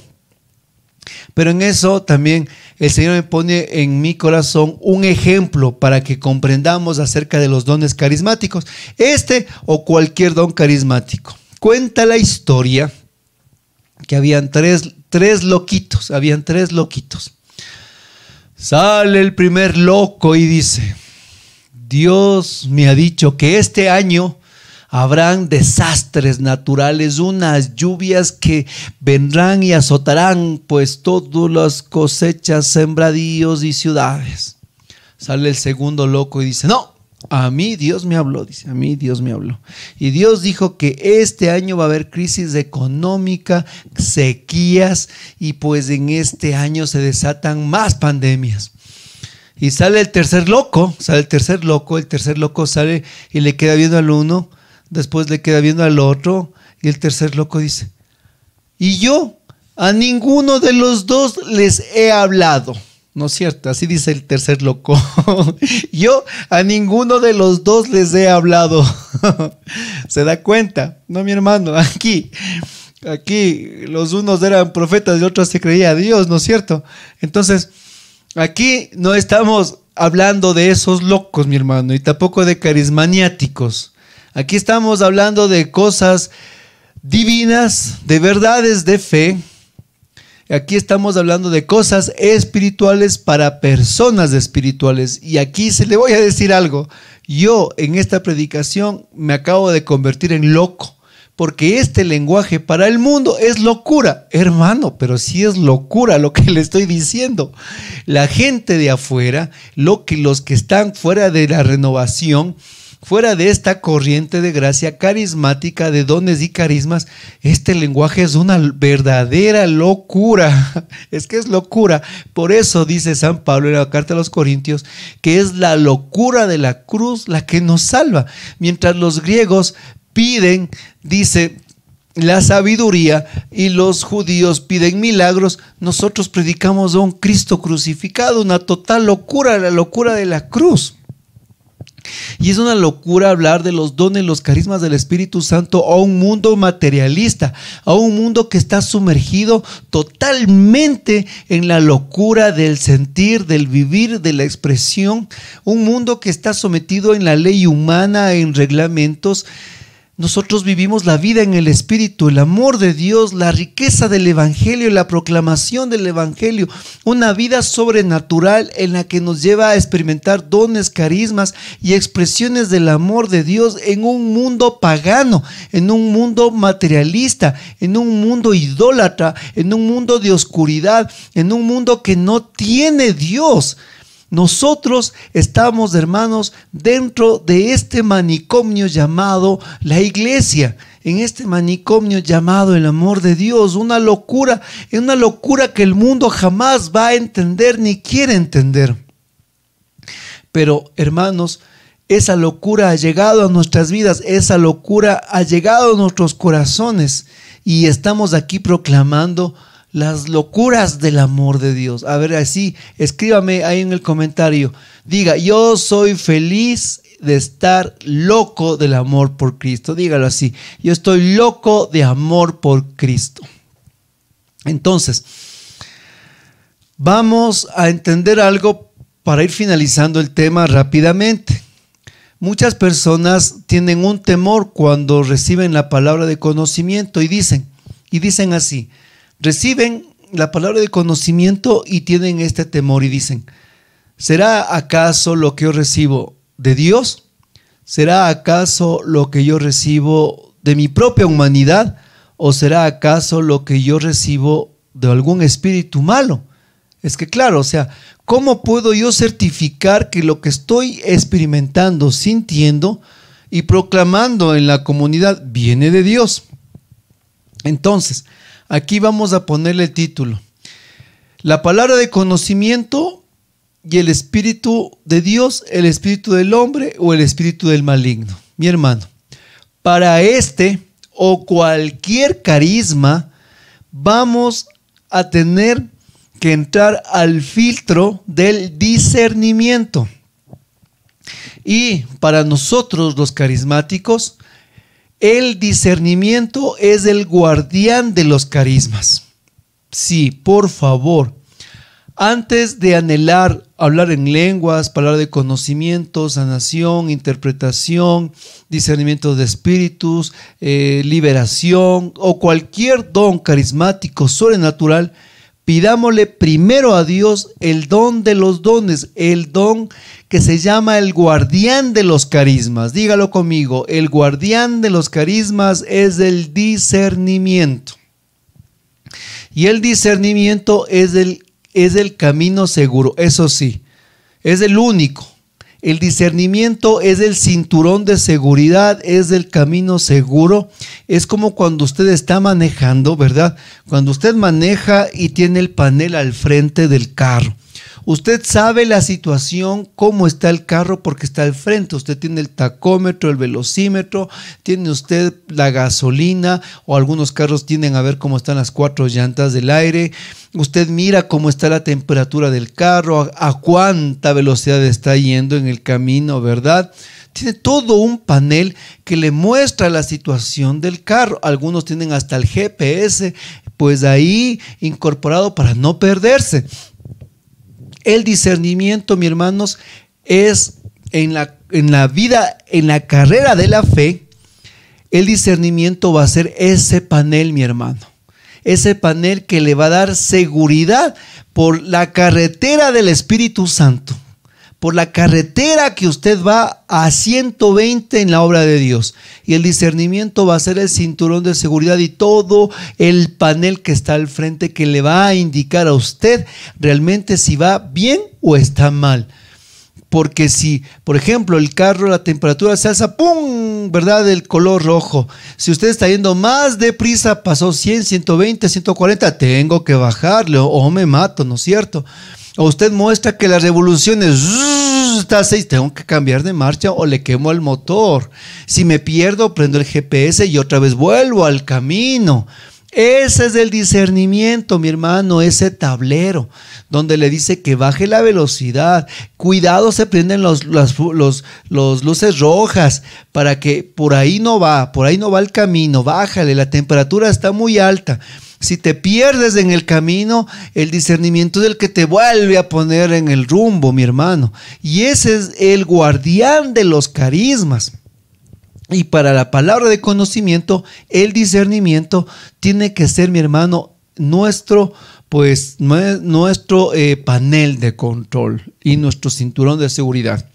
Pero en eso también el Señor me pone en mi corazón un ejemplo para que comprendamos acerca de los dones carismáticos, este o cualquier don carismático. Cuenta la historia que habían tres, tres loquitos, habían tres loquitos. Sale el primer loco y dice, Dios me ha dicho que este año Habrán desastres naturales, unas lluvias que vendrán y azotarán pues todas las cosechas, sembradíos y ciudades. Sale el segundo loco y dice, no, a mí Dios me habló, dice, a mí Dios me habló. Y Dios dijo que este año va a haber crisis económica, sequías y pues en este año se desatan más pandemias. Y sale el tercer loco, sale el tercer loco, el tercer loco sale y le queda viendo al uno después le queda viendo al otro y el tercer loco dice, ¿y yo? A ninguno de los dos les he hablado. No es cierto, así dice el tercer loco. Yo a ninguno de los dos les he hablado. ¿Se da cuenta? No, mi hermano, aquí, aquí los unos eran profetas y otros se creía a Dios, ¿no es cierto? Entonces, aquí no estamos hablando de esos locos, mi hermano, y tampoco de carismaniáticos. Aquí estamos hablando de cosas divinas, de verdades de fe. Aquí estamos hablando de cosas espirituales para personas espirituales. Y aquí se le voy a decir algo. Yo en esta predicación me acabo de convertir en loco. Porque este lenguaje para el mundo es locura. Hermano, pero sí es locura lo que le estoy diciendo. La gente de afuera, lo que los que están fuera de la renovación, Fuera de esta corriente de gracia carismática de dones y carismas, este lenguaje es una verdadera locura. Es que es locura. Por eso dice San Pablo en la carta a los Corintios que es la locura de la cruz la que nos salva. Mientras los griegos piden, dice, la sabiduría y los judíos piden milagros, nosotros predicamos a un Cristo crucificado, una total locura, la locura de la cruz. Y es una locura hablar de los dones, los carismas del Espíritu Santo a un mundo materialista, a un mundo que está sumergido totalmente en la locura del sentir, del vivir, de la expresión, un mundo que está sometido en la ley humana, en reglamentos nosotros vivimos la vida en el Espíritu, el amor de Dios, la riqueza del Evangelio, la proclamación del Evangelio, una vida sobrenatural en la que nos lleva a experimentar dones, carismas y expresiones del amor de Dios en un mundo pagano, en un mundo materialista, en un mundo idólatra, en un mundo de oscuridad, en un mundo que no tiene Dios. Nosotros estamos, hermanos, dentro de este manicomio llamado la iglesia, en este manicomio llamado el amor de Dios, una locura, una locura que el mundo jamás va a entender ni quiere entender. Pero, hermanos, esa locura ha llegado a nuestras vidas, esa locura ha llegado a nuestros corazones y estamos aquí proclamando las locuras del amor de Dios. A ver, así, escríbame ahí en el comentario. Diga, yo soy feliz de estar loco del amor por Cristo. Dígalo así, yo estoy loco de amor por Cristo. Entonces, vamos a entender algo para ir finalizando el tema rápidamente. Muchas personas tienen un temor cuando reciben la palabra de conocimiento y dicen, y dicen así, reciben la palabra de conocimiento y tienen este temor y dicen, ¿será acaso lo que yo recibo de Dios? ¿Será acaso lo que yo recibo de mi propia humanidad? ¿O será acaso lo que yo recibo de algún espíritu malo? Es que claro, o sea, ¿cómo puedo yo certificar que lo que estoy experimentando, sintiendo y proclamando en la comunidad viene de Dios? Entonces, Aquí vamos a ponerle el título. La palabra de conocimiento y el espíritu de Dios, el espíritu del hombre o el espíritu del maligno. Mi hermano, para este o cualquier carisma vamos a tener que entrar al filtro del discernimiento. Y para nosotros los carismáticos, el discernimiento es el guardián de los carismas. Sí, por favor. Antes de anhelar hablar en lenguas, hablar de conocimiento, sanación, interpretación, discernimiento de espíritus, eh, liberación o cualquier don carismático sobrenatural, Pidámosle primero a Dios el don de los dones, el don que se llama el guardián de los carismas. Dígalo conmigo, el guardián de los carismas es el discernimiento. Y el discernimiento es el, es el camino seguro, eso sí, es el único el discernimiento es el cinturón de seguridad, es el camino seguro. Es como cuando usted está manejando, ¿verdad? Cuando usted maneja y tiene el panel al frente del carro. Usted sabe la situación, cómo está el carro porque está al frente. Usted tiene el tacómetro, el velocímetro, tiene usted la gasolina o algunos carros tienen a ver cómo están las cuatro llantas del aire. Usted mira cómo está la temperatura del carro, a, a cuánta velocidad está yendo en el camino, ¿verdad? tiene todo un panel que le muestra la situación del carro. Algunos tienen hasta el GPS, pues ahí incorporado para no perderse. El discernimiento, mis hermanos, es en la, en la vida, en la carrera de la fe, el discernimiento va a ser ese panel, mi hermano. Ese panel que le va a dar seguridad por la carretera del Espíritu Santo por la carretera que usted va a 120 en la obra de Dios. Y el discernimiento va a ser el cinturón de seguridad y todo el panel que está al frente que le va a indicar a usted realmente si va bien o está mal. Porque si, por ejemplo, el carro, la temperatura se alza, ¡pum! ¿Verdad? El color rojo. Si usted está yendo más deprisa, pasó 100, 120, 140, tengo que bajarle o, o me mato, ¿no es cierto? usted muestra que la revolución es está seis, tengo que cambiar de marcha o le quemo el motor. Si me pierdo, prendo el GPS y otra vez vuelvo al camino. Ese es el discernimiento, mi hermano, ese tablero donde le dice que baje la velocidad. Cuidado, se prenden los, las luces rojas para que por ahí no va, por ahí no va el camino, bájale, la temperatura está muy alta. Si te pierdes en el camino, el discernimiento es el que te vuelve a poner en el rumbo, mi hermano. Y ese es el guardián de los carismas. Y para la palabra de conocimiento, el discernimiento tiene que ser, mi hermano, nuestro, pues, nuestro eh, panel de control y nuestro cinturón de seguridad.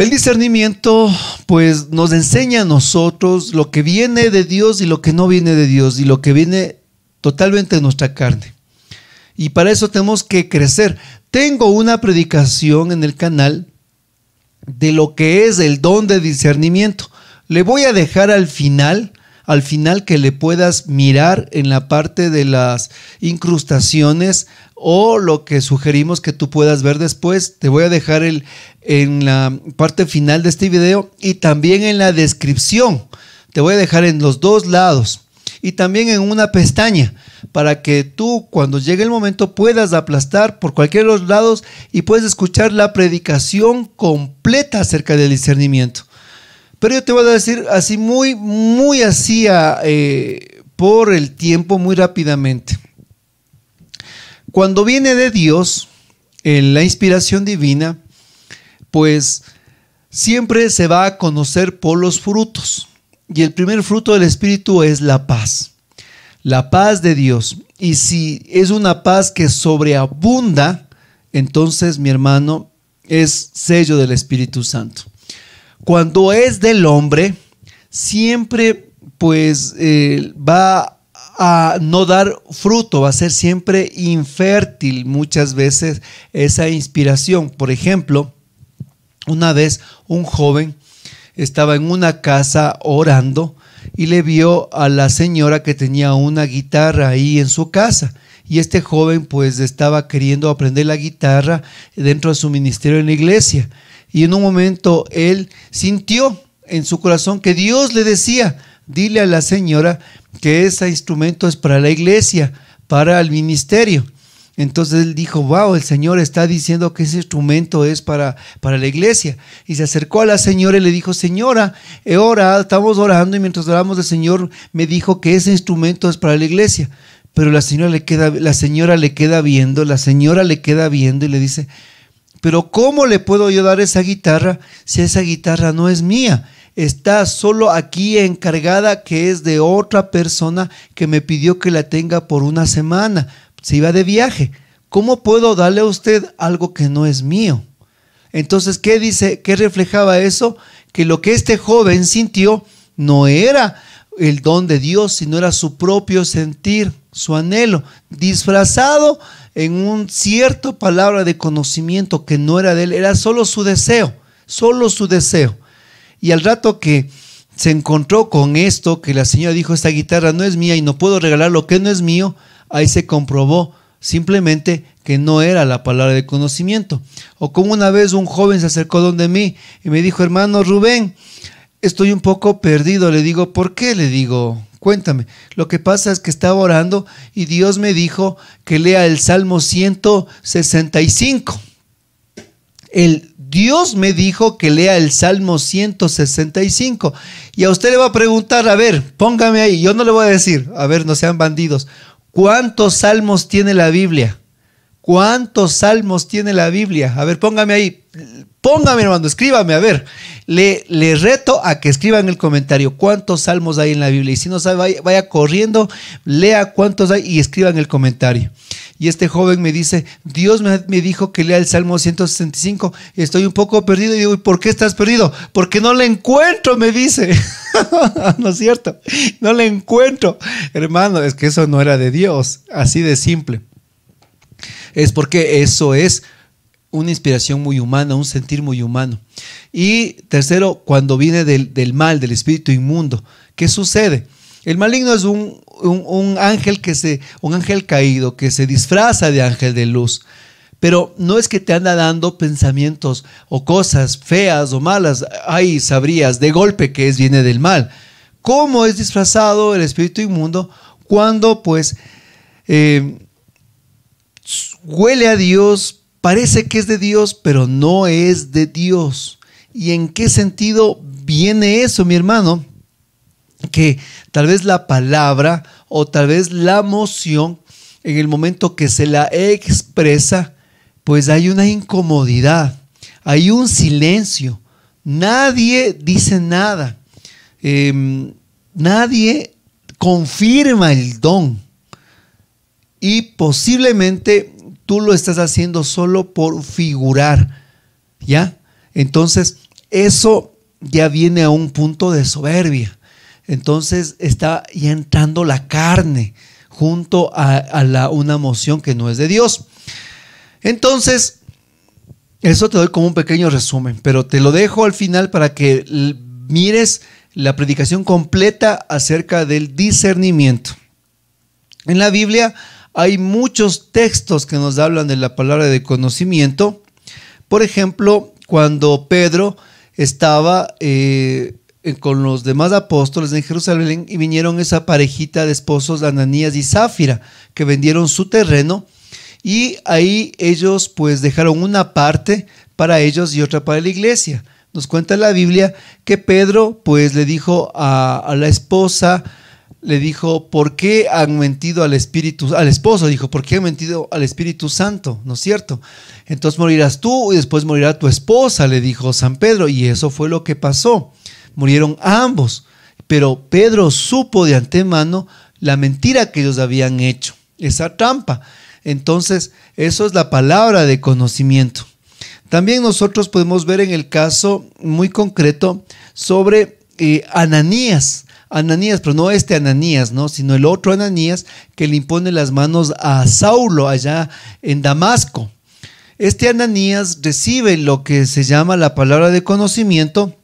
El discernimiento pues nos enseña a nosotros lo que viene de Dios y lo que no viene de Dios y lo que viene totalmente de nuestra carne. Y para eso tenemos que crecer. Tengo una predicación en el canal de lo que es el don de discernimiento. Le voy a dejar al final al final que le puedas mirar en la parte de las incrustaciones o lo que sugerimos que tú puedas ver después. Te voy a dejar en la parte final de este video y también en la descripción. Te voy a dejar en los dos lados y también en una pestaña para que tú cuando llegue el momento puedas aplastar por cualquiera de los lados y puedes escuchar la predicación completa acerca del discernimiento. Pero yo te voy a decir así muy, muy así eh, por el tiempo, muy rápidamente. Cuando viene de Dios, en la inspiración divina, pues siempre se va a conocer por los frutos. Y el primer fruto del Espíritu es la paz. La paz de Dios. Y si es una paz que sobreabunda, entonces mi hermano es sello del Espíritu Santo cuando es del hombre, siempre pues eh, va a no dar fruto, va a ser siempre infértil muchas veces esa inspiración. Por ejemplo, una vez un joven estaba en una casa orando y le vio a la señora que tenía una guitarra ahí en su casa. Y este joven pues estaba queriendo aprender la guitarra dentro de su ministerio en la iglesia. Y en un momento él sintió en su corazón que Dios le decía, dile a la señora que ese instrumento es para la iglesia, para el ministerio. Entonces él dijo, wow, el Señor está diciendo que ese instrumento es para, para la iglesia. Y se acercó a la señora y le dijo, señora, ahora estamos orando y mientras oramos el Señor me dijo que ese instrumento es para la iglesia. Pero la señora le queda, la señora le queda viendo, la señora le queda viendo y le dice, pero ¿cómo le puedo yo dar esa guitarra si esa guitarra no es mía? Está solo aquí encargada que es de otra persona que me pidió que la tenga por una semana. Se iba de viaje. ¿Cómo puedo darle a usted algo que no es mío? Entonces, ¿qué dice? ¿Qué reflejaba eso? Que lo que este joven sintió no era el don de Dios, sino era su propio sentir, su anhelo, disfrazado en un cierta palabra de conocimiento que no era de él, era solo su deseo, solo su deseo. Y al rato que se encontró con esto, que la señora dijo, esta guitarra no es mía y no puedo regalar lo que no es mío, ahí se comprobó simplemente que no era la palabra de conocimiento. O como una vez un joven se acercó donde mí y me dijo, hermano Rubén, estoy un poco perdido. Le digo, ¿por qué? Le digo, Cuéntame, lo que pasa es que estaba orando y Dios me dijo que lea el Salmo 165. El Dios me dijo que lea el Salmo 165. Y a usted le va a preguntar, a ver, póngame ahí, yo no le voy a decir, a ver, no sean bandidos, ¿cuántos salmos tiene la Biblia? ¿Cuántos salmos tiene la Biblia? A ver, póngame ahí, póngame hermano, escríbame, a ver. Le, reto a que escriban el comentario cuántos salmos hay en la Biblia. Y si no sabe, vaya, corriendo, lea cuántos hay y escriban el comentario. Y este joven me dice, Dios me, me dijo que lea el Salmo 165. Estoy un poco perdido. Y digo, por qué estás perdido? Porque no le encuentro, me dice. no es cierto. No le encuentro. Hermano, es que eso no era de Dios. Así de simple. Es porque eso es una inspiración muy humana, un sentir muy humano. Y tercero, cuando viene del, mal, del espíritu inmundo, ¿qué sucede? El maligno es un, ángel que se, un ángel caído, que se disfraza de ángel de luz. Pero no es que te anda dando pensamientos o cosas feas o malas. Ahí sabrías de golpe que es, viene del mal. ¿Cómo es disfrazado el espíritu inmundo? Cuando pues eh, huele a Dios, parece que es de Dios, pero no es de Dios. ¿Y en qué sentido viene eso, mi hermano? Que tal vez la palabra o tal vez la moción, en el momento que se la expresa, pues hay una incomodidad, hay un silencio. Nadie dice nada. Em, nadie confirma el don. Y posiblemente tú lo estás haciendo solo por figurar, ¿ya? Entonces, eso ya viene a un punto de soberbia. Entonces está ya entrando la carne junto a, la, una moción que no es de Dios. Entonces, eso te doy como un pequeño resumen, pero te lo dejo al final para que mires la predicación completa acerca del discernimiento. En la Biblia hay muchos textos que nos hablan de la palabra de conocimiento. Por ejemplo, cuando Pedro estaba eh, con los demás apóstoles en Jerusalén y vinieron esa parejita de esposos, Ananías y Záfira, que vendieron su terreno y ahí ellos pues dejaron una parte para ellos y otra para la iglesia. Nos cuenta la Biblia que Pedro pues le dijo a la esposa, le dijo, ¿por qué han mentido al Espíritu, al esposo? Dijo, ¿por qué han mentido al Espíritu Santo? ¿No es cierto? Entonces morirás tú y después morirá tu esposa, le dijo San Pedro. Y eso fue lo que pasó. Murieron ambos. Pero Pedro supo de antemano la mentira que ellos habían hecho, esa trampa. Entonces, eso es la palabra de conocimiento. También nosotros podemos ver en el caso muy concreto sobre eh, Ananías. Ananías, pero no este Ananías, ¿no? sino el otro Ananías que le impone las manos a Saulo allá en Damasco. Este Ananías recibe lo que se llama la palabra de conocimiento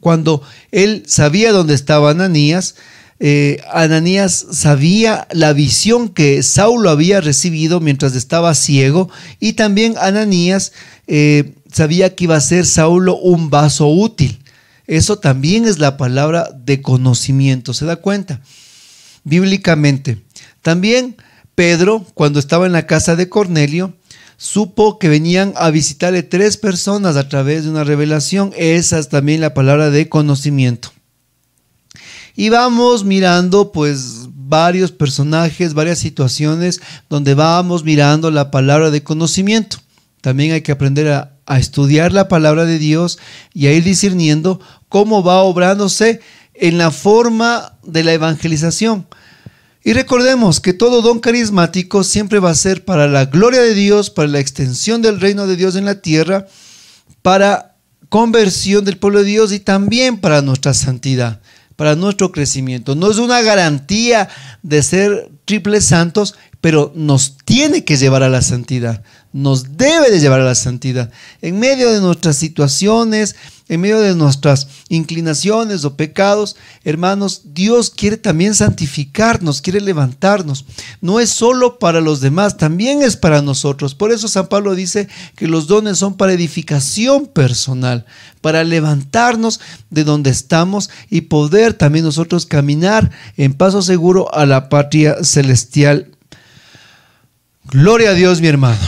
cuando él sabía dónde estaba Ananías. Eh, Ananías sabía la visión que Saulo había recibido mientras estaba ciego y también Ananías eh, sabía que iba a ser Saulo un vaso útil. Eso también es la palabra de conocimiento, ¿se da cuenta? Bíblicamente. También Pedro, cuando estaba en la casa de Cornelio, supo que venían a visitarle tres personas a través de una revelación. Esa es también la palabra de conocimiento. Y vamos mirando pues varios personajes, varias situaciones donde vamos mirando la palabra de conocimiento. También hay que aprender a, a estudiar la palabra de Dios y a ir discerniendo cómo va obrándose en la forma de la evangelización. Y recordemos que todo don carismático siempre va a ser para la gloria de Dios, para la extensión del reino de Dios en la tierra, para conversión del pueblo de Dios y también para nuestra santidad, para nuestro crecimiento. No es una garantía de ser triples santos, pero nos tiene que llevar a la santidad nos debe de llevar a la santidad. En medio de nuestras situaciones, en medio de nuestras inclinaciones o pecados, hermanos, Dios quiere también santificarnos, quiere levantarnos. No es solo para los demás, también es para nosotros. Por eso San Pablo dice que los dones son para edificación personal, para levantarnos de donde estamos y poder también nosotros caminar en paso seguro a la patria celestial. Gloria a Dios, mi hermano.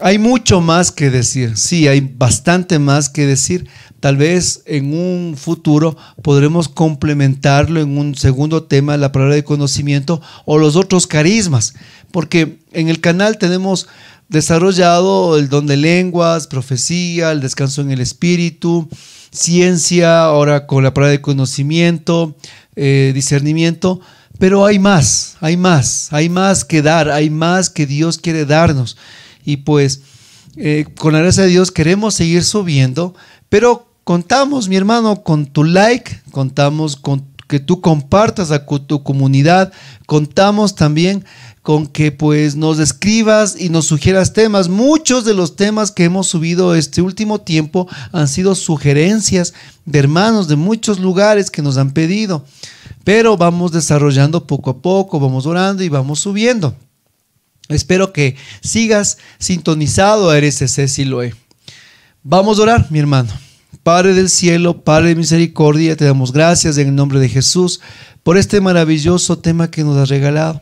Hay mucho más que decir, sí, hay bastante más que decir. Tal vez en un futuro podremos complementarlo en un segundo tema, la palabra de conocimiento o los otros carismas, porque en el canal tenemos desarrollado el don de lenguas, profecía, el descanso en el espíritu, ciencia, ahora con la palabra de conocimiento, eh, discernimiento, pero hay más, hay más, hay más que dar, hay más que Dios quiere darnos y pues eh, con la gracia de Dios queremos seguir subiendo, pero contamos, mi hermano, con tu like, contamos con que tú compartas a tu comunidad, contamos también con que pues nos escribas y nos sugieras temas. Muchos de los temas que hemos subido este último tiempo han sido sugerencias de hermanos de muchos lugares que nos han pedido, pero vamos desarrollando poco a poco, vamos orando y vamos subiendo. Espero que sigas sintonizado a lo Siloé. Vamos a orar, mi hermano. Padre del cielo, Padre de misericordia, te damos gracias en el nombre de Jesús por este maravilloso tema que nos has regalado.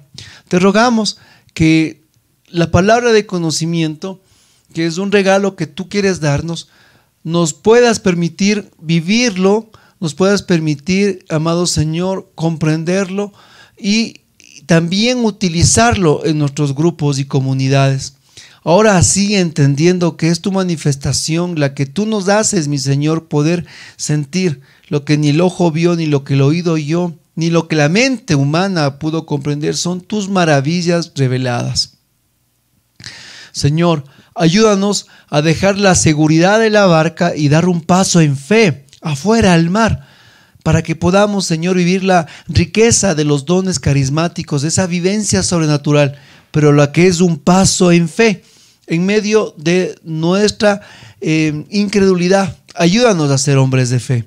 Te rogamos que la palabra de conocimiento, que es un regalo que tú quieres darnos, nos puedas permitir vivirlo, nos puedas permitir, amado Señor, comprenderlo y también utilizarlo en nuestros grupos y comunidades. Ahora sí entendiendo que es tu manifestación la que tú nos haces, mi Señor, poder sentir lo que ni el ojo vio, ni lo que el oído oyó, ni lo que la mente humana pudo comprender, son tus maravillas reveladas. Señor, ayúdanos a dejar la seguridad de la barca y dar un paso en fe afuera al mar para que podamos, Señor, vivir la riqueza de los dones carismáticos, esa vivencia sobrenatural, pero la que es un paso en fe en medio de nuestra eh, incredulidad. Ayúdanos a ser hombres de fe.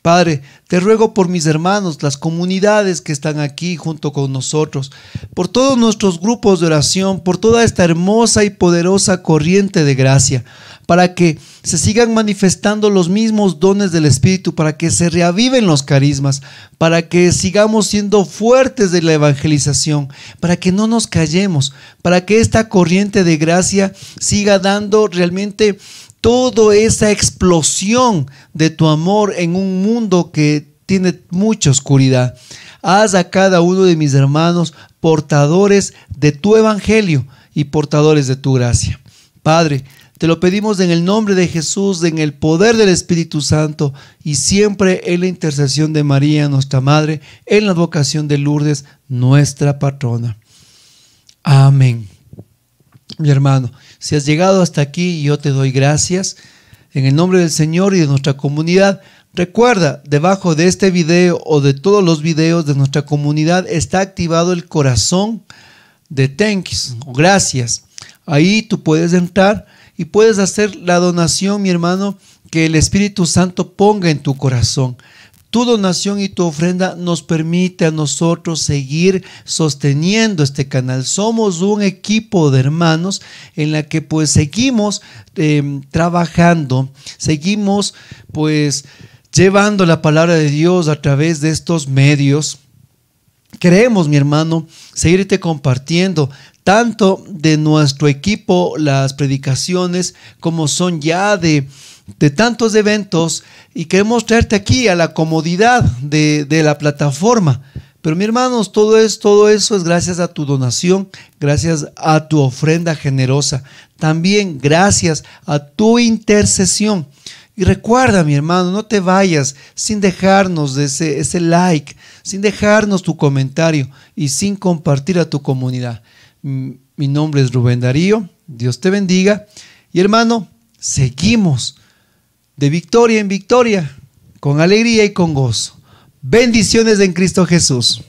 Padre, te ruego por mis hermanos, las comunidades que están aquí junto con nosotros, por todos nuestros grupos de oración, por toda esta hermosa y poderosa corriente de gracia para que se sigan manifestando los mismos dones del Espíritu, para que se reaviven los carismas, para que sigamos siendo fuertes de la evangelización, para que no nos callemos, para que esta corriente de gracia siga dando realmente toda esa explosión de tu amor en un mundo que tiene mucha oscuridad. Haz a cada uno de mis hermanos portadores de tu evangelio y portadores de tu gracia. Padre, te lo pedimos en el nombre de Jesús, en el poder del Espíritu Santo y siempre en la intercesión de María, nuestra Madre, en la vocación de Lourdes, nuestra patrona. Amén. Mi hermano, si has llegado hasta aquí, yo te doy gracias. En el nombre del Señor y de nuestra comunidad, recuerda, debajo de este video o de todos los videos de nuestra comunidad está activado el corazón de thanks gracias. Ahí tú puedes entrar y puedes hacer la donación, mi hermano, que el Espíritu Santo ponga en tu corazón. Tu donación y tu ofrenda nos permite a nosotros seguir sosteniendo este canal. Somos un equipo de hermanos en la que pues seguimos eh, trabajando, seguimos pues llevando la palabra de Dios a través de estos medios. Creemos, mi hermano, seguirte compartiendo, tanto de nuestro equipo, las predicaciones, como son ya de, tantos eventos, y queremos traerte aquí a la comodidad de, la plataforma. Pero mi hermanos, todo, es, todo eso es gracias a tu donación, gracias a tu ofrenda generosa, también gracias a tu intercesión. Y recuerda, mi hermano, no te vayas sin dejarnos ese, ese like, sin dejarnos tu comentario y sin compartir a tu comunidad. Mm, mi nombre es Rubén Darío, Dios te bendiga. Y hermano, seguimos de victoria en victoria, con alegría y con gozo. Bendiciones en Cristo Jesús.